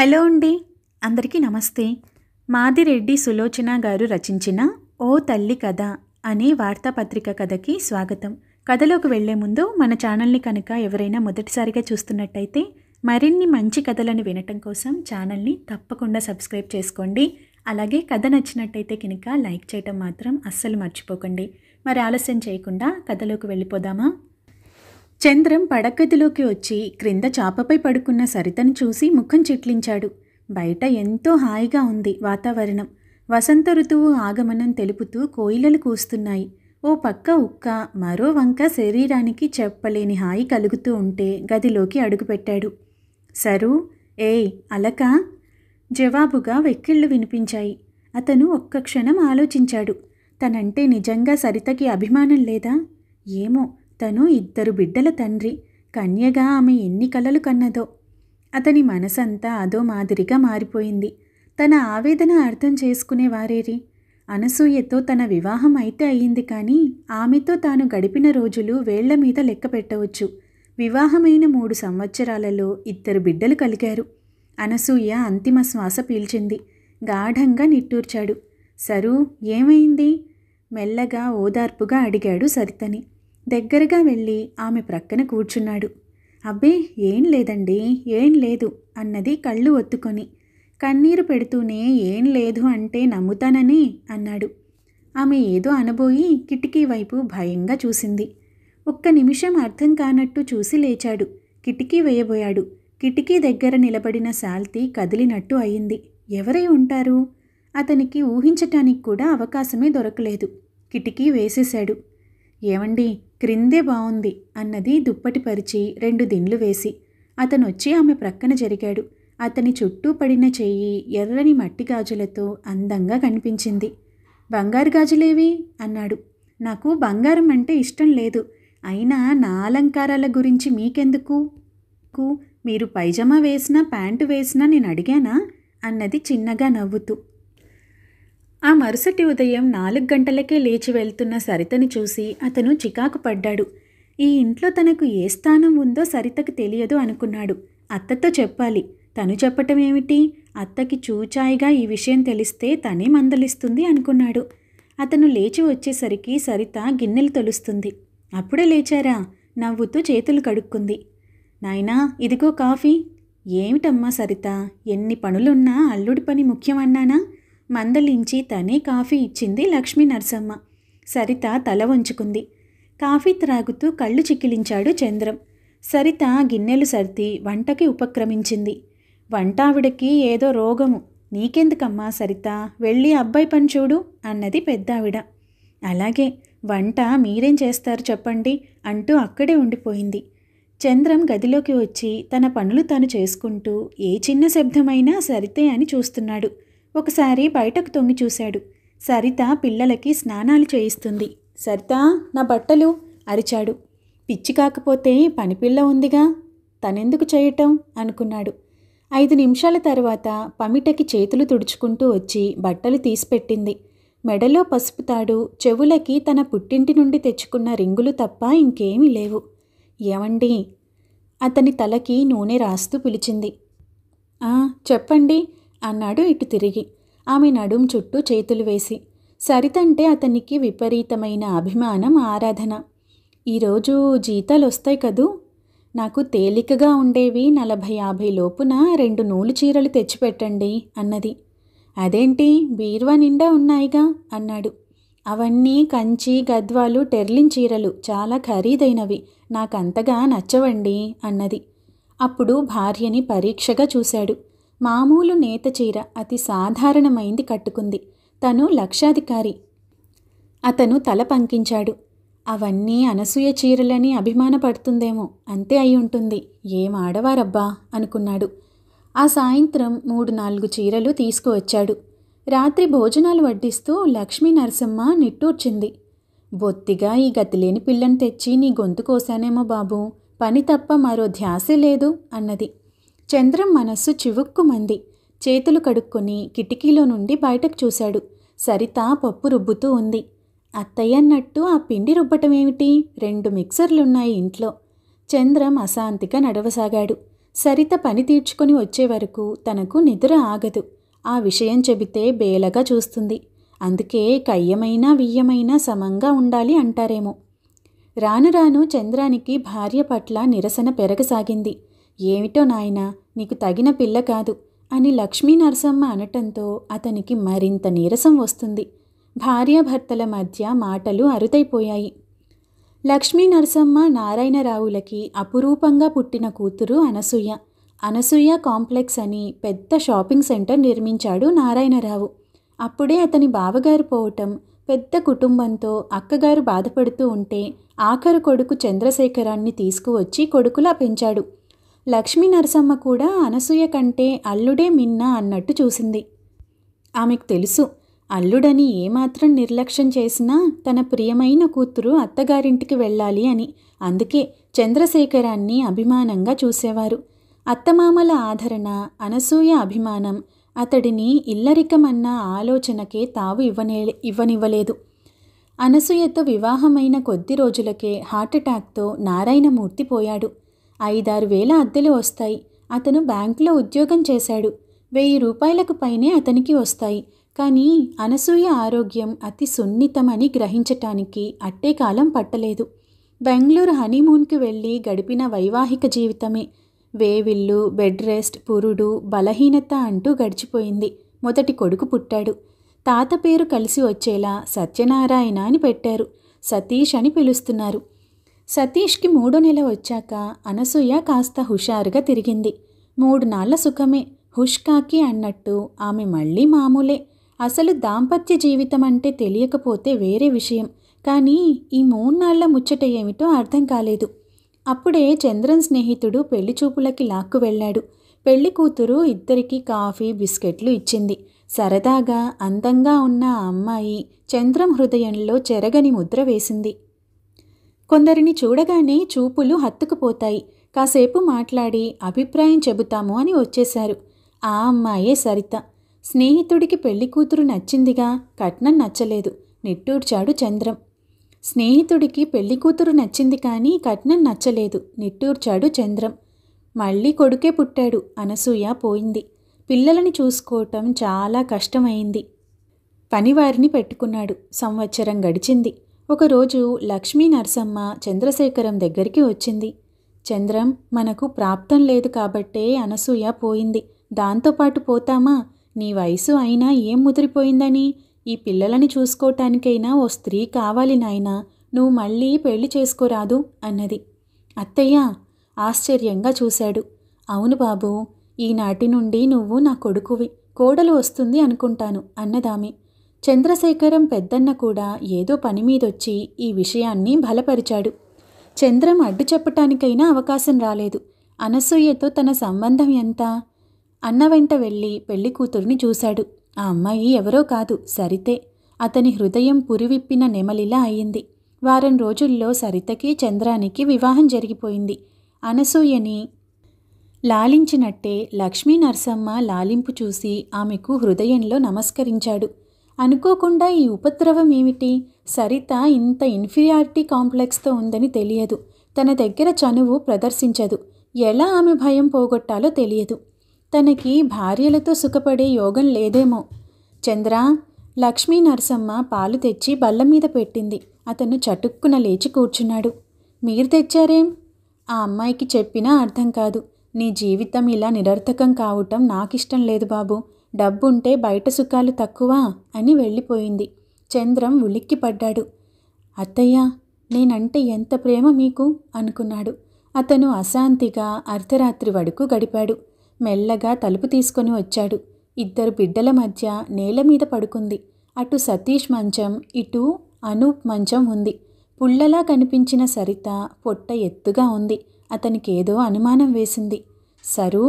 hello అండి అందరికీ నమస్తే మాదిరెడ్డి సులోచన గారు రచించిన ఓ తల్లి కథ అనే వార్తాపత్రిక కథకి స్వాగతం కథలోకి వెళ్లే ముందు మన ఛానల్ని కనుక ఎవరైనా మొదటిసారిగా చూస్తున్నట్టయితే మరిన్ని మంచి కథలను వినటం కోసం ఛానల్ని తప్పకుండా సబ్స్క్రైబ్ చేసుకోండి అలాగే కథ నచ్చినట్టయితే కనుక లైక్ చేయటం మాత్రం అస్సలు మర్చిపోకండి మరి ఆలస్యం చేయకుండా కథలోకి వెళ్ళిపోదామా చంద్రం పడక్కదిలోకి వచ్చి క్రింద చాపపై పడుకున్న సరితను చూసి ముఖం చిట్లించాడు బయట ఎంతో హాయిగా ఉంది వాతావరణం వసంత ఋతువు ఆగమనం తెలుపుతూ కోయిలలు కూస్తున్నాయి ఓ పక్క ఉక్క మరో వంక శరీరానికి చెప్పలేని హాయి కలుగుతూ ఉంటే గదిలోకి అడుగుపెట్టాడు సరు ఏయ్ అలక జవాబుగా వెక్కిళ్ళు వినిపించాయి అతను ఒక్క క్షణం ఆలోచించాడు తనంటే నిజంగా సరితకి అభిమానం లేదా ఏమో తను ఇద్దరు బిడ్డల తండ్రి కన్యగా ఆమె ఎన్ని కలలు కన్నదో అతని మనసంతా అదో మాదిరిగా మారిపోయింది తన ఆవేదన అర్థం చేసుకునేవారేరి అనసూయతో తన వివాహం అయితే అయ్యింది కానీ ఆమెతో తాను గడిపిన రోజులు వేళ్ల మీద లెక్క పెట్టవచ్చు వివాహమైన మూడు సంవత్సరాలలో ఇద్దరు బిడ్డలు కలిగారు అనసూయ అంతిమ శ్వాస పీల్చింది గాఢంగా నిట్టూర్చాడు సరు ఏమైంది మెల్లగా ఓదార్పుగా అడిగాడు సరితని దగ్గరగా వెళ్ళి ఆమె ప్రక్కన కూర్చున్నాడు అబ్బే ఏం లేదండి ఏం లేదు అన్నది కళ్ళు ఒత్తుకొని కన్నీరు పెడుతూనే ఏం లేదు అంటే నమ్ముతానని అన్నాడు ఆమె ఏదో అనబోయి కిటికీ వైపు భయంగా చూసింది ఒక్క నిమిషం అర్థం కానట్టు చూసి లేచాడు కిటికీ వేయబోయాడు కిటికీ దగ్గర నిలబడిన శాల్తీ కదిలినట్టు అయింది ఎవరై ఉంటారు అతనికి ఊహించటానికి కూడా అవకాశమే దొరకలేదు కిటికీ వేసేశాడు ఏమండి క్రిందే బావుంది అన్నది దుప్పటి పరిచి రెండు దిండ్లు వేసి అతనొచ్చి ఆమె ప్రక్కన జరిగాడు అతని చుట్టూ పడిన చెయ్యి ఎర్రని మట్టి గాజులతో అందంగా కనిపించింది బంగారు గాజులేవి అన్నాడు నాకు బంగారం అంటే ఇష్టం లేదు అయినా నా అలంకారాల గురించి మీకెందుకు మీరు పైజమా వేసినా ప్యాంటు వేసినా నేను అడిగానా అన్నది చిన్నగా నవ్వుతూ ఆ మరుసటి ఉదయం నాలుగు గంటలకే లేచి వెళ్తున్న సరితను చూసి అతను చికాకు పడ్డాడు ఈ ఇంట్లో తనకు ఏ స్థానం ఉందో సరితకు తెలియదు అనుకున్నాడు అత్తతో చెప్పాలి తను చెప్పటం ఏమిటి అత్తకి చూచాయిగా ఈ విషయం తెలిస్తే తనే మందలిస్తుంది అనుకున్నాడు అతను లేచి వచ్చేసరికి సరిత గిన్నెలు తొలుస్తుంది అప్పుడే లేచారా నవ్వుతూ చేతులు కడుక్కుంది నాయనా ఇదిగో కాఫీ ఏమిటమ్మా సరిత ఎన్ని పనులున్నా అల్లుడి పని ముఖ్యమన్నానా మందలించి తనే కాఫీ ఇచ్చింది లక్ష్మీ నరసమ్మ సరిత తల వంచుకుంది కాఫీ త్రాగుతూ కళ్ళు చిక్కిలించాడు చంద్రం సరిత గిన్నెలు సర్ది వంటకి ఉపక్రమించింది వంట ఆవిడకి ఏదో రోగము నీకెందుకమ్మా సరిత వెళ్ళి అబ్బాయి పని చూడు అన్నది పెద్దావిడ అలాగే వంట మీరేం చేస్తారు చెప్పండి అంటూ అక్కడే ఉండిపోయింది చంద్రం గదిలోకి వచ్చి తన పనులు తాను చేసుకుంటూ ఏ చిన్న శబ్దమైనా సరితే అని చూస్తున్నాడు ఒకసారి బయటకు తొంగి చూశాడు సరిత పిల్లలకి స్నానాలు చేయిస్తుంది సరిత నా బట్టలు అరిచాడు పిచ్చి కాకపోతే పనిపిల్ల ఉందిగా తనెందుకు చేయటం అనుకున్నాడు ఐదు నిమిషాల తర్వాత పమిటకి చేతులు తుడుచుకుంటూ వచ్చి బట్టలు తీసిపెట్టింది మెడలో పసుపు తాడు చెవులకి తన పుట్టింటి నుండి తెచ్చుకున్న రింగులు తప్ప ఇంకేమీ లేవు ఏమండి అతని తలకి నూనె రాస్తూ పిలిచింది చెప్పండి అన్నాడు ఇటు తిరిగి ఆమె నడుం చుట్టూ చేతులు వేసి సరితంటే అతనికి విపరీతమైన అభిమానం ఆరాధన ఈరోజు జీతాలు వస్తాయి కదూ నాకు తేలికగా ఉండేవి నలభై యాభై లోపున రెండు నూలు చీరలు తెచ్చిపెట్టండి అన్నది అదేంటి బీర్వా నిండా ఉన్నాయిగా అన్నాడు అవన్నీ కంచి గద్వాలు టెర్లిన్ చీరలు చాలా ఖరీదైనవి నాకంతగా నచ్చవండి అన్నది అప్పుడు భార్యని పరీక్షగా చూశాడు మామూలు నేత చీర అతి సాధారణమైంది కట్టుకుంది తను లక్షాధికారి అతను తల పంకించాడు అవన్నీ అనసూయ చీరలని అభిమానపడుతుందేమో అంతే అయి ఉంటుంది ఏం ఆడవారబ్బా అనుకున్నాడు ఆ సాయంత్రం మూడు నాలుగు చీరలు తీసుకువచ్చాడు రాత్రి భోజనాలు వడ్డిస్తూ లక్ష్మీ నరసమ్మ నిట్టూర్చింది బొత్తిగా ఈ గతిలేని పిల్లని తెచ్చి నీ గొంతు కోసానేమో బాబు పని తప్ప మరో ధ్యాసే లేదు అన్నది చంద్రం మనస్సు చివుక్కుమంది చేతులు కడుక్కొని కిటికీలో నుండి బయటకు చూశాడు సరిత పప్పు రుబ్బుతూ ఉంది అత్తయ్య అన్నట్టు ఆ పిండి రుబ్బటం ఏమిటి రెండు మిక్సర్లున్నాయి ఇంట్లో చంద్రం అశాంతిగా నడవసాగాడు సరిత పని తీర్చుకొని వచ్చే వరకు తనకు నిద్ర ఆగదు ఆ విషయం చెబితే బేలగా చూస్తుంది అందుకే కయ్యమైనా వియ్యమైనా సమంగా ఉండాలి అంటారేమో రాను రాను చంద్రానికి భార్య పట్ల నిరసన పెరగసాగింది ఏమిటో నాయనా నీకు తగిన పిల్ల కాదు అని లక్ష్మీ నరసమ్మ అనటంతో అతనికి మరింత నీరసం వస్తుంది భార్యాభర్తల మధ్య మాటలు అరుతైపోయాయి లక్ష్మీ నరసమ్మ నారాయణరావులకి అపురూపంగా పుట్టిన కూతురు అనసూయ అనసూయ కాంప్లెక్స్ అని పెద్ద షాపింగ్ సెంటర్ నిర్మించాడు నారాయణరావు అప్పుడే అతని బావగారు పోవటం పెద్ద కుటుంబంతో అక్కగారు బాధపడుతూ ఉంటే ఆఖరు కొడుకు చంద్రశేఖరాన్ని తీసుకువచ్చి కొడుకులా పెంచాడు లక్ష్మీ నరసమ్మ కూడా అనసూయ కంటే అల్లుడే మిన్న అన్నట్టు చూసింది ఆమెకు తెలుసు అల్లుడని ఏమాత్రం నిర్లక్ష్యం చేసినా తన ప్రియమైన కూతురు అత్తగారింటికి వెళ్ళాలి అని అందుకే చంద్రశేఖరాన్ని అభిమానంగా చూసేవారు అత్తమామల ఆదరణ అనసూయ అభిమానం అతడిని ఇల్లరికమన్న ఆలోచనకే తావు ఇవ్వనే ఇవ్వనివ్వలేదు అనసూయతో వివాహమైన కొద్ది రోజులకే హార్ట్అటాక్తో నారాయణమూర్తి పోయాడు ఐదారు వేల అద్దెలు వస్తాయి అతను బ్యాంకులో ఉద్యోగం చేశాడు వెయ్యి రూపాయలకు పైనే అతనికి వస్తాయి కానీ అనసూయ ఆరోగ్యం అతి సున్నితమని గ్రహించటానికి అట్టే కాలం పట్టలేదు బెంగళూరు హనీమూన్కి వెళ్ళి గడిపిన వైవాహిక జీవితమే వేవిల్లు బెడ్ రెస్ట్ పురుడు బలహీనత అంటూ గడిచిపోయింది మొదటి కొడుకు పుట్టాడు తాత పేరు కలిసి వచ్చేలా సత్యనారాయణ అని పెట్టారు సతీష్ అని పిలుస్తున్నారు సతీష్కి మూడో నెల వచ్చాక అనసూయ కాస్త హుషారుగా తిరిగింది మూడు నాళ్ల సుఖమే హుష్కాకి అన్నట్టు ఆమె మళ్ళీ మామూలే అసలు దాంపత్య జీవితం అంటే తెలియకపోతే వేరే విషయం కానీ ఈ మూడు నాళ్ల ముచ్చట ఏమిటో అర్థం కాలేదు అప్పుడే చంద్రన్ స్నేహితుడు పెళ్లి చూపులకి లాక్కు వెళ్ళాడు పెళ్లి కూతురు ఇద్దరికీ కాఫీ బిస్కెట్లు ఇచ్చింది సరదాగా అందంగా ఉన్న అమ్మాయి చంద్రం హృదయంలో చెరగని ముద్ర వేసింది కొందరిని చూడగానే చూపులు హత్తుకుపోతాయి కాసేపు మాట్లాడి అభిప్రాయం చెబుతాము అని వచ్చేశారు ఆ అమ్మాయే సరిత స్నేహితుడికి పెళ్లి కూతురు నచ్చిందిగా కట్నం నచ్చలేదు నిట్టూర్చాడు చంద్రం స్నేహితుడికి పెళ్లి కూతురు నచ్చింది కానీ కట్నం నచ్చలేదు నిట్టూర్చాడు చంద్రం మళ్ళీ కొడుకే పుట్టాడు అనసూయ పోయింది పిల్లలని చూసుకోవటం చాలా కష్టమైంది పనివారిని పెట్టుకున్నాడు సంవత్సరం గడిచింది ఒకరోజు లక్ష్మీ నరసమ్మ చంద్రశేఖరం దగ్గరికి వచ్చింది చంద్రం మనకు ప్రాప్తం లేదు కాబట్టే అనసూయ పోయింది దాంతోపాటు పోతామా నీ వయసు అయినా ఏం ముదిరిపోయిందని ఈ పిల్లలని చూసుకోవటానికైనా ఓ స్త్రీ కావాలి నాయనా నువ్వు మళ్ళీ పెళ్లి చేసుకోరాదు అన్నది అత్తయ్య ఆశ్చర్యంగా చూశాడు అవును బాబు ఈనాటి నుండి నువ్వు నా కొడుకువి కోడలు వస్తుంది అనుకుంటాను అన్నదామె చంద్రశేఖరం పెద్దన్న కూడా ఏదో పని మీదొచ్చి ఈ విషయాన్ని బలపరిచాడు చంద్రం అడ్డు చెప్పటానికైనా అవకాశం రాలేదు అనసూయతో తన సంబంధం ఎంత అన్న వెంట వెళ్ళి పెళ్లి కూతురిని చూశాడు ఆ అమ్మాయి ఎవరో కాదు సరితే అతని హృదయం పురివిప్పిన నెమలిలా అయింది వారం రోజుల్లో సరితకి చంద్రానికి వివాహం జరిగిపోయింది అనసూయని లాలించినట్టే లక్ష్మీ నరసమ్మ లాలింపు చూసి ఆమెకు హృదయంలో నమస్కరించాడు అనుకోకుండా ఈ ఉపద్రవం ఏమిటి సరిత ఇంత ఇన్ఫీరియారిటీ కాంప్లెక్స్తో ఉందని తెలియదు తన దగ్గర చనువు ప్రదర్శించదు ఎలా ఆమె భయం పోగొట్టాలో తెలియదు తనకి భార్యలతో సుఖపడే యోగం లేదేమో చంద్ర లక్ష్మీ నరసమ్మ పాలు తెచ్చి బల్ల మీద పెట్టింది అతను చటుక్కున లేచి కూర్చున్నాడు మీరు తెచ్చారేం ఆ అమ్మాయికి చెప్పినా అర్థం కాదు నీ జీవితం ఇలా నిరర్థకం కావటం నాకిష్టం లేదు బాబు డబ్బుంటే బయట సుఖాలు తక్కువ అని వెళ్ళిపోయింది చంద్రం ఉలిక్కిపడ్డాడు అత్తయ్య నేనంటే ఎంత ప్రేమ మీకు అనుకున్నాడు అతను అశాంతిగా అర్ధరాత్రి వడుకు గడిపాడు మెల్లగా తలుపు తీసుకొని వచ్చాడు ఇద్దరు బిడ్డల మధ్య నేల మీద పడుకుంది అటు సతీష్ మంచం ఇటు అనూప్ మంచం ఉంది పుల్లలా కనిపించిన సరిత పొట్ట ఎత్తుగా ఉంది అతనికేదో అనుమానం వేసింది సరు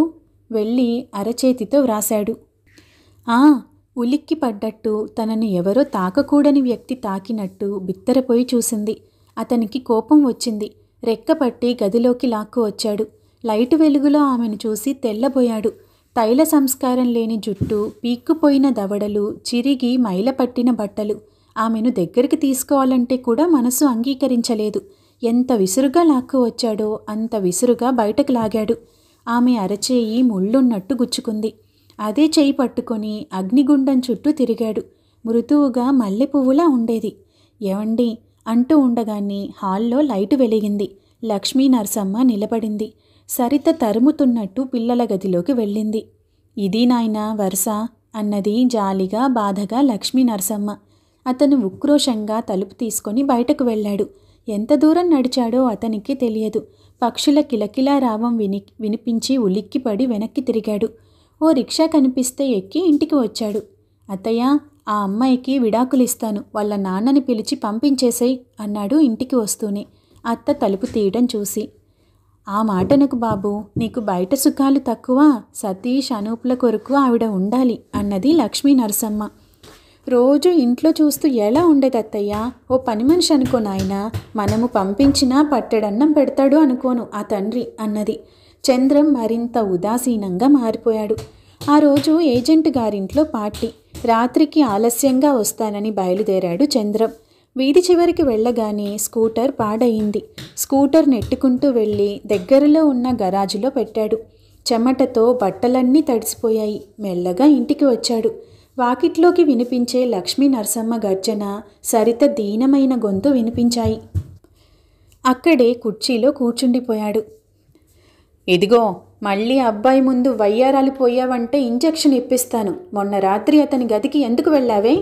వెళ్ళి అరచేతితో వ్రాశాడు ఆ ఉలిక్కి పడ్డట్టు తనను ఎవరో తాకకూడని వ్యక్తి తాకినట్టు బిత్తరపోయి చూసింది అతనికి కోపం వచ్చింది రెక్కపట్టి గదిలోకి లాక్కు వచ్చాడు లైటు వెలుగులో ఆమెను చూసి తెల్లబోయాడు తైల సంస్కారం లేని జుట్టు పీక్కుపోయిన దవడలు చిరిగి మైలపట్టిన బట్టలు ఆమెను దగ్గరికి తీసుకోవాలంటే కూడా మనసు అంగీకరించలేదు ఎంత విసురుగా లాక్కు వచ్చాడో అంత విసురుగా బయటకు లాగాడు ఆమె అరచేయి ముళ్ళున్నట్టు గుచ్చుకుంది అదే చేయి పట్టుకొని అగ్నిగుండం చుట్టూ తిరిగాడు మృతువుగా మల్లె పువ్వులా ఉండేది ఏవండి అంటూ ఉండగానే హాల్లో లైటు వెలిగింది లక్ష్మీ నరసమ్మ నిలబడింది సరిత తరుముతున్నట్టు పిల్లల గదిలోకి వెళ్ళింది ఇది నాయన వరుస అన్నది జాలిగా బాధగా లక్ష్మీ నరసమ్మ అతను ఉక్రోషంగా తలుపు తీసుకొని బయటకు వెళ్ళాడు ఎంత దూరం నడిచాడో అతనికి తెలియదు పక్షుల కిలకిలా రావం విని వినిపించి ఉలిక్కిపడి వెనక్కి తిరిగాడు ఓ రిక్షా కనిపిస్తే ఎక్కి ఇంటికి వచ్చాడు అత్తయ్య ఆ అమ్మాయికి విడాకులిస్తాను వాళ్ళ నాన్నని పిలిచి పంపించేసేయ్ అన్నాడు ఇంటికి వస్తూనే అత్త తలుపు తీయడం చూసి ఆ మాటనకు బాబు నీకు బయట సుఖాలు తక్కువ సతీష్ అనూపుల కొరకు ఆవిడ ఉండాలి అన్నది లక్ష్మీ నరసమ్మ రోజు ఇంట్లో చూస్తూ ఎలా ఉండేది అత్తయ్య ఓ పని మనిషి అనుకో నాయన మనము పంపించినా పట్టెడన్నం పెడతాడు అనుకోను ఆ తండ్రి అన్నది చంద్రం మరింత ఉదాసీనంగా మారిపోయాడు ఆ రోజు ఏజెంట్ గారింట్లో పార్టీ రాత్రికి ఆలస్యంగా వస్తానని బయలుదేరాడు చంద్రం వీధి చివరికి వెళ్ళగానే స్కూటర్ పాడయింది స్కూటర్ నెట్టుకుంటూ వెళ్ళి దగ్గరలో ఉన్న గరాజులో పెట్టాడు చెమటతో బట్టలన్నీ తడిసిపోయాయి మెల్లగా ఇంటికి వచ్చాడు వాకిట్లోకి వినిపించే లక్ష్మీ నరసమ్మ గర్జన సరిత దీనమైన గొంతు వినిపించాయి అక్కడే కుర్చీలో కూర్చుండిపోయాడు ఇదిగో మళ్ళీ అబ్బాయి ముందు వయ్యారాలు పోయావంటే ఇంజెక్షన్ ఇప్పిస్తాను మొన్న రాత్రి అతని గదికి ఎందుకు వెళ్ళావే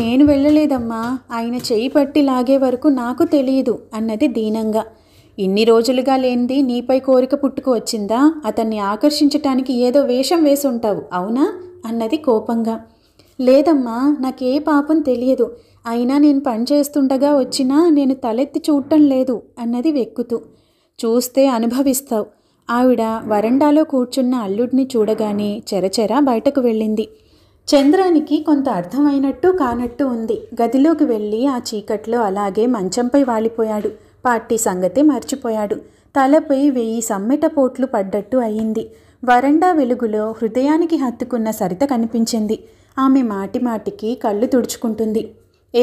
నేను వెళ్ళలేదమ్మా ఆయన చేయి పట్టి లాగే వరకు నాకు తెలియదు అన్నది దీనంగా ఇన్ని రోజులుగా లేనిది నీపై కోరిక పుట్టుకు వచ్చిందా అతన్ని ఆకర్షించటానికి ఏదో వేషం వేసి ఉంటావు అవునా అన్నది కోపంగా లేదమ్మా నాకే పాపం తెలియదు అయినా నేను పనిచేస్తుండగా వచ్చినా నేను తలెత్తి చూడటం లేదు అన్నది వెక్కుతూ చూస్తే అనుభవిస్తావు ఆవిడ వరండాలో కూర్చున్న అల్లుడిని చూడగానే చెరచెరా బయటకు వెళ్ళింది చంద్రానికి కొంత అర్థమైనట్టు కానట్టు ఉంది గదిలోకి వెళ్ళి ఆ చీకట్లో అలాగే మంచంపై వాలిపోయాడు పార్టీ సంగతి మర్చిపోయాడు తలపై వెయ్యి సమ్మెట పోట్లు పడ్డట్టు అయింది వరండా వెలుగులో హృదయానికి హత్తుకున్న సరిత కనిపించింది ఆమె మాటి మాటికి కళ్ళు తుడుచుకుంటుంది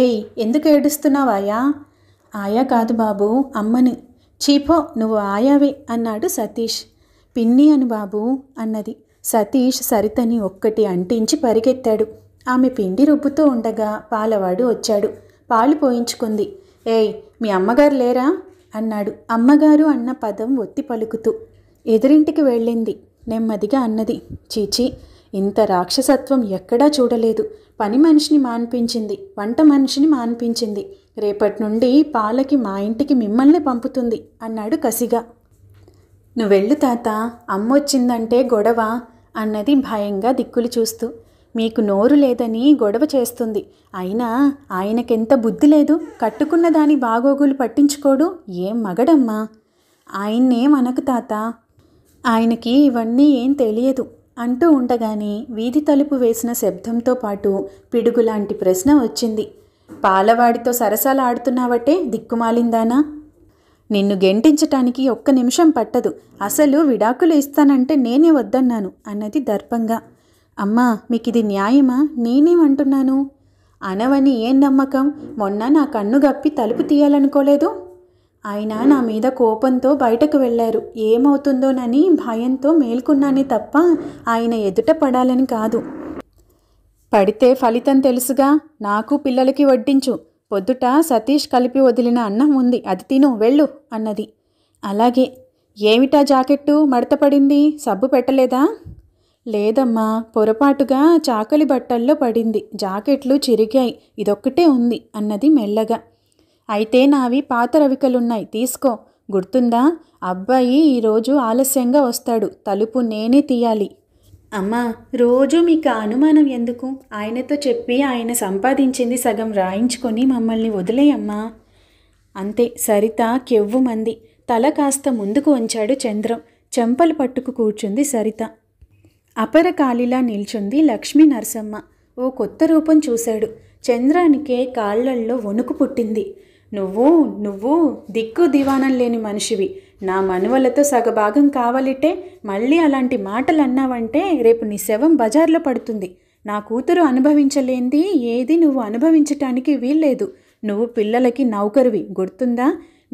ఏయ్ ఎందుకు ఏడుస్తున్నావాయా ఆయా కాదు బాబు అమ్మని చీపో నువ్వు ఆయావే అన్నాడు సతీష్ పిన్ని అని బాబు అన్నది సతీష్ సరితని ఒక్కటి అంటించి పరిగెత్తాడు ఆమె పిండి రుబ్బుతూ ఉండగా పాలవాడు వచ్చాడు పాలు పోయించుకుంది ఏయ్ మీ అమ్మగారు లేరా అన్నాడు అమ్మగారు అన్న పదం ఒత్తి పలుకుతూ ఎదురింటికి వెళ్ళింది నెమ్మదిగా అన్నది చీచి ఇంత రాక్షసత్వం ఎక్కడా చూడలేదు పని మనిషిని మాన్పించింది వంట మనిషిని మాన్పించింది రేపటి నుండి పాలకి మా ఇంటికి మిమ్మల్ని పంపుతుంది అన్నాడు కసిగా నువ్వెళ్ళు తాత అమ్మొచ్చిందంటే గొడవ అన్నది భయంగా దిక్కులు చూస్తూ మీకు నోరు లేదని గొడవ చేస్తుంది అయినా ఆయనకెంత బుద్ధి లేదు కట్టుకున్న దాని బాగోగులు పట్టించుకోడు ఏం మగడమ్మా ఆయన్నే మనకు తాత ఆయనకి ఇవన్నీ ఏం తెలియదు అంటూ ఉండగానే వీధి తలుపు వేసిన శబ్దంతో పాటు పిడుగులాంటి ప్రశ్న వచ్చింది పాలవాడితో సరసాలు ఆడుతున్నావటే దిక్కుమాలిందానా నిన్ను గెంటించటానికి ఒక్క నిమిషం పట్టదు అసలు విడాకులు ఇస్తానంటే నేనే వద్దన్నాను అన్నది దర్పంగా అమ్మా మీకు ఇది న్యాయమా నేనేమంటున్నాను అనవని ఏం నమ్మకం మొన్న నా కన్ను గప్పి తలుపు తీయాలనుకోలేదు ఆయన నా మీద కోపంతో బయటకు వెళ్ళారు ఏమవుతుందోనని భయంతో మేల్కొన్నానే తప్ప ఆయన ఎదుట పడాలని కాదు పడితే ఫలితం తెలుసుగా నాకు పిల్లలకి వడ్డించు పొద్దుట సతీష్ కలిపి వదిలిన అన్నం ఉంది అది తిను వెళ్ళు అన్నది అలాగే ఏమిటా జాకెట్టు మడతపడింది సబ్బు పెట్టలేదా లేదమ్మా పొరపాటుగా చాకలి బట్టల్లో పడింది జాకెట్లు చిరిగాయి ఇదొక్కటే ఉంది అన్నది మెల్లగా అయితే నావి పాత రవికలున్నాయి తీసుకో గుర్తుందా అబ్బాయి ఈరోజు ఆలస్యంగా వస్తాడు తలుపు నేనే తీయాలి అమ్మా రోజు మీకు అనుమానం ఎందుకు ఆయనతో చెప్పి ఆయన సంపాదించింది సగం రాయించుకొని మమ్మల్ని వదిలేయమ్మా అంతే సరిత కెవ్వు మంది తల కాస్త ముందుకు ఉంచాడు చంద్రం చెంపలు పట్టుకు కూర్చుంది సరిత అపర కాలిలా నిల్చుంది లక్ష్మీ నరసమ్మ ఓ కొత్త రూపం చూశాడు చంద్రానికే కాళ్లల్లో వణుకు పుట్టింది నువ్వు నువ్వు దిక్కు దివాణం లేని మనిషివి నా మనువలతో సగభాగం కావాలిటే మళ్ళీ అలాంటి మాటలు అన్నావంటే రేపు నీ శవం బజార్లో పడుతుంది నా కూతురు అనుభవించలేంది ఏది నువ్వు అనుభవించటానికి వీల్లేదు నువ్వు పిల్లలకి నౌకరువి గుర్తుందా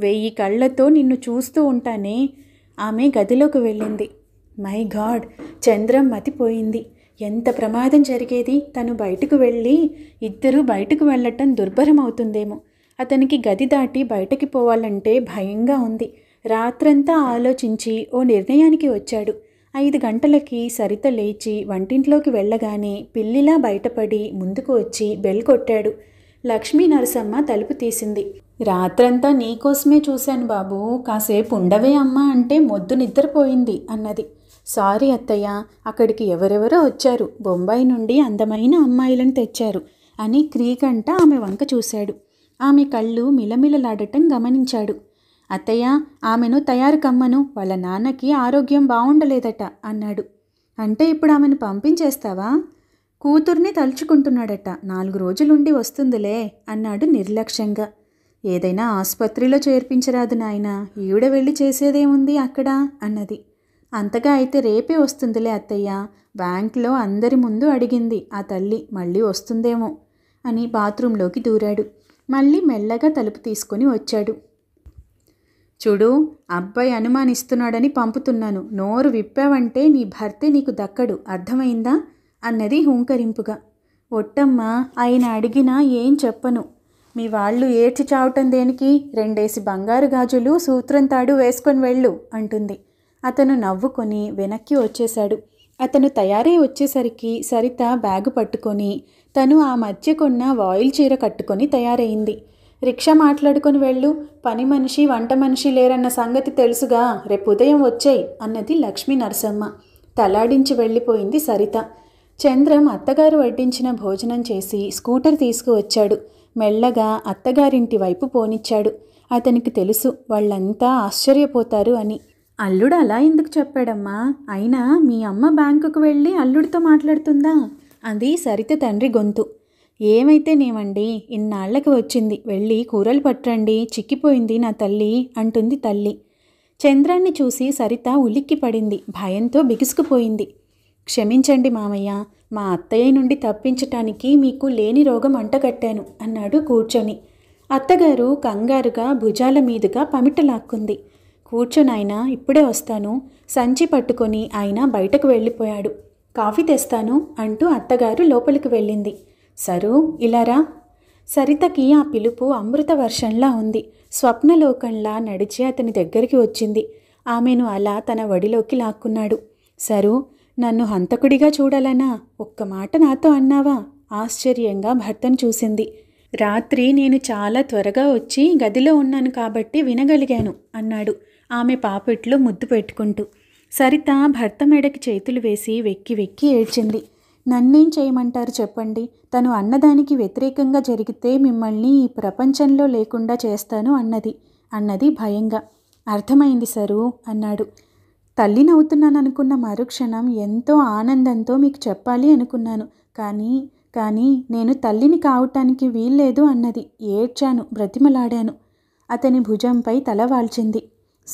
వెయ్యి కళ్ళతో నిన్ను చూస్తూ ఉంటానే ఆమె గదిలోకి వెళ్ళింది మై గాడ్ చంద్రం మతిపోయింది ఎంత ప్రమాదం జరిగేది తను బయటకు వెళ్ళి ఇద్దరూ బయటకు వెళ్ళటం దుర్భరం అవుతుందేమో అతనికి గది దాటి బయటకి పోవాలంటే భయంగా ఉంది రాత్రంతా ఆలోచించి ఓ నిర్ణయానికి వచ్చాడు ఐదు గంటలకి సరిత లేచి వంటింట్లోకి వెళ్ళగానే పిల్లిలా బయటపడి ముందుకు వచ్చి బెల్ కొట్టాడు లక్ష్మీ నరసమ్మ తలుపు తీసింది రాత్రంతా నీకోసమే చూశాను బాబు కాసేపు ఉండవే అమ్మా అంటే మొద్దు నిద్రపోయింది అన్నది సారీ అత్తయ్య అక్కడికి ఎవరెవరో వచ్చారు బొంబాయి నుండి అందమైన అమ్మాయిలను తెచ్చారు అని క్రీకంట ఆమె వంక చూశాడు ఆమె కళ్ళు మిలమిలలాడటం గమనించాడు అత్తయ్య ఆమెను తయారు కమ్మను వాళ్ళ నాన్నకి ఆరోగ్యం బాగుండలేదట అన్నాడు అంటే ఇప్పుడు ఆమెను పంపించేస్తావా కూతుర్ని తలుచుకుంటున్నాడట నాలుగు రోజులుండి వస్తుందిలే అన్నాడు నిర్లక్ష్యంగా ఏదైనా ఆసుపత్రిలో చేర్పించరాదు నాయన ఈవిడ వెళ్ళి చేసేదేముంది అక్కడ అన్నది అంతగా అయితే రేపే వస్తుందిలే అత్తయ్య బ్యాంక్లో అందరి ముందు అడిగింది ఆ తల్లి మళ్ళీ వస్తుందేమో అని బాత్రూంలోకి దూరాడు మళ్ళీ మెల్లగా తలుపు తీసుకొని వచ్చాడు చూడు అబ్బాయి అనుమానిస్తున్నాడని పంపుతున్నాను నోరు విప్పావంటే నీ భర్తే నీకు దక్కడు అర్థమైందా అన్నది హుంకరింపుగా ఒట్టమ్మ ఆయన అడిగినా ఏం చెప్పను మీ వాళ్ళు ఏడ్చి చావటం దేనికి రెండేసి బంగారు గాజులు సూత్రం తాడు వేసుకొని వెళ్ళు అంటుంది అతను నవ్వుకొని వెనక్కి వచ్చేశాడు అతను తయారై వచ్చేసరికి సరిత బ్యాగు పట్టుకొని తను ఆ మధ్య కొన్న వాయిల్ చీర కట్టుకొని తయారైంది రిక్షా మాట్లాడుకుని వెళ్ళు పని మనిషి వంట మనిషి లేరన్న సంగతి తెలుసుగా రేపు ఉదయం వచ్చేయి అన్నది లక్ష్మీ నరసమ్మ తలాడించి వెళ్ళిపోయింది సరిత చంద్రం అత్తగారు వడ్డించిన భోజనం చేసి స్కూటర్ తీసుకువచ్చాడు మెల్లగా అత్తగారింటి వైపు పోనిచ్చాడు అతనికి తెలుసు వాళ్ళంతా ఆశ్చర్యపోతారు అని అల్లుడు అలా ఎందుకు చెప్పాడమ్మా అయినా మీ అమ్మ బ్యాంకుకు వెళ్ళి అల్లుడితో మాట్లాడుతుందా అది సరిత తండ్రి గొంతు ఏమైతేనేమండి ఇన్నాళ్ళకి వచ్చింది వెళ్ళి కూరలు పట్టండి చిక్కిపోయింది నా తల్లి అంటుంది తల్లి చంద్రాన్ని చూసి సరిత ఉలిక్కి పడింది భయంతో బిగుసుకుపోయింది క్షమించండి మామయ్య మా అత్తయ్య నుండి తప్పించటానికి మీకు లేని రోగం అంటగట్టాను అన్నాడు కూర్చొని అత్తగారు కంగారుగా భుజాల మీదుగా పమిటలాక్కుంది కూర్చొనాయన ఇప్పుడే వస్తాను సంచి పట్టుకొని ఆయన బయటకు వెళ్ళిపోయాడు కాఫీ తెస్తాను అంటూ అత్తగారు లోపలికి వెళ్ళింది సరు ఇలారా సరితకి ఆ పిలుపు అమృత వర్షంలా ఉంది స్వప్నలోకంలా నడిచి అతని దగ్గరికి వచ్చింది ఆమెను అలా తన వడిలోకి లాక్కున్నాడు సరు నన్ను హంతకుడిగా చూడాలనా ఒక్క మాట నాతో అన్నావా ఆశ్చర్యంగా భర్తను చూసింది రాత్రి నేను చాలా త్వరగా వచ్చి గదిలో ఉన్నాను కాబట్టి వినగలిగాను అన్నాడు ఆమె పాపెట్లో ముద్దు పెట్టుకుంటూ సరిత భర్త మెడకి చేతులు వేసి వెక్కి వెక్కి ఏడ్చింది నన్నేం చేయమంటారు చెప్పండి తను అన్నదానికి వ్యతిరేకంగా జరిగితే మిమ్మల్ని ఈ ప్రపంచంలో లేకుండా చేస్తాను అన్నది అన్నది భయంగా అర్థమైంది సరు అన్నాడు తల్లి అనుకున్న మరుక్షణం ఎంతో ఆనందంతో మీకు చెప్పాలి అనుకున్నాను కానీ కానీ నేను తల్లిని కావటానికి వీల్లేదు అన్నది ఏడ్చాను బ్రతిమలాడాను అతని భుజంపై తల వాల్చింది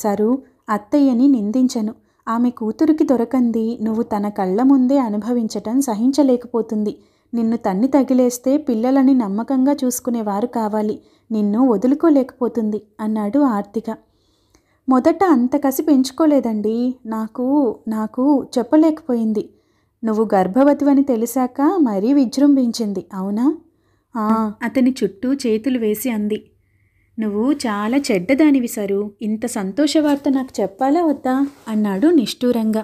సరు అత్తయ్యని నిందించను ఆమె కూతురికి దొరకంది నువ్వు తన కళ్ళ ముందే అనుభవించటం సహించలేకపోతుంది నిన్ను తన్ని తగిలేస్తే పిల్లలని నమ్మకంగా చూసుకునేవారు కావాలి నిన్ను వదులుకోలేకపోతుంది అన్నాడు ఆర్తిక మొదట అంత కసి పెంచుకోలేదండి నాకు నాకు చెప్పలేకపోయింది నువ్వు గర్భవతివని తెలిసాక మరీ విజృంభించింది అవునా అతని చుట్టూ చేతులు వేసి అంది నువ్వు చాలా చెడ్డదానివి సరు ఇంత సంతోష వార్త నాకు చెప్పాలా వద్దా అన్నాడు నిష్ఠూరంగా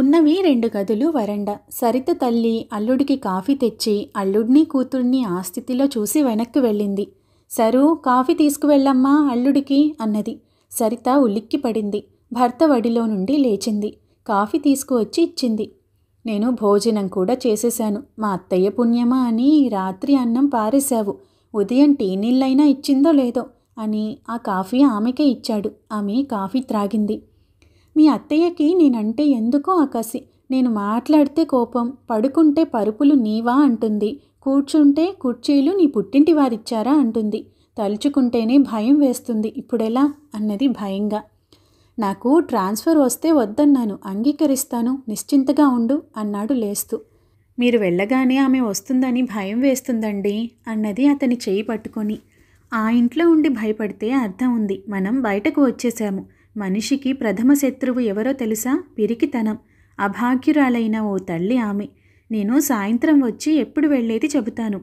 ఉన్నవి రెండు గదులు వరండా సరిత తల్లి అల్లుడికి కాఫీ తెచ్చి అల్లుడిని కూతుర్ని ఆ స్థితిలో చూసి వెనక్కి వెళ్ళింది సరు కాఫీ తీసుకువెళ్ళమ్మా అల్లుడికి అన్నది సరిత ఉలిక్కి పడింది భర్త వడిలో నుండి లేచింది కాఫీ తీసుకువచ్చి ఇచ్చింది నేను భోజనం కూడా చేసేశాను మా అత్తయ్య పుణ్యమా అని రాత్రి అన్నం పారేశావు ఉదయం టీ నీళ్ళైనా ఇచ్చిందో లేదో అని ఆ కాఫీ ఆమెకే ఇచ్చాడు ఆమె కాఫీ త్రాగింది మీ అత్తయ్యకి నేనంటే ఎందుకో ఆ కసి నేను మాట్లాడితే కోపం పడుకుంటే పరుపులు నీవా అంటుంది కూర్చుంటే కుర్చీలు నీ పుట్టింటి వారిచ్చారా అంటుంది తలుచుకుంటేనే భయం వేస్తుంది ఇప్పుడెలా అన్నది భయంగా నాకు ట్రాన్స్ఫర్ వస్తే వద్దన్నాను అంగీకరిస్తాను నిశ్చింతగా ఉండు అన్నాడు లేస్తూ మీరు వెళ్ళగానే ఆమె వస్తుందని భయం వేస్తుందండి అన్నది అతని చేయి పట్టుకొని ఆ ఇంట్లో ఉండి భయపడితే అర్థం ఉంది మనం బయటకు వచ్చేసాము మనిషికి ప్రథమ శత్రువు ఎవరో తెలుసా పిరికితనం అభాగ్యురాలైన ఓ తల్లి ఆమె నేను సాయంత్రం వచ్చి ఎప్పుడు వెళ్ళేది చెబుతాను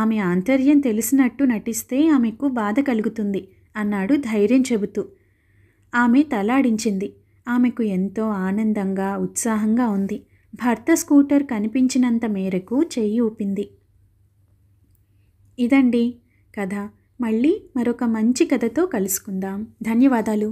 ఆమె ఆంతర్యం తెలిసినట్టు నటిస్తే ఆమెకు బాధ కలుగుతుంది అన్నాడు ధైర్యం చెబుతూ ఆమె తలాడించింది ఆమెకు ఎంతో ఆనందంగా ఉత్సాహంగా ఉంది భర్త స్కూటర్ కనిపించినంత మేరకు చెయ్యి ఊపింది ఇదండి కథ మళ్ళీ మరొక మంచి కథతో కలుసుకుందాం ధన్యవాదాలు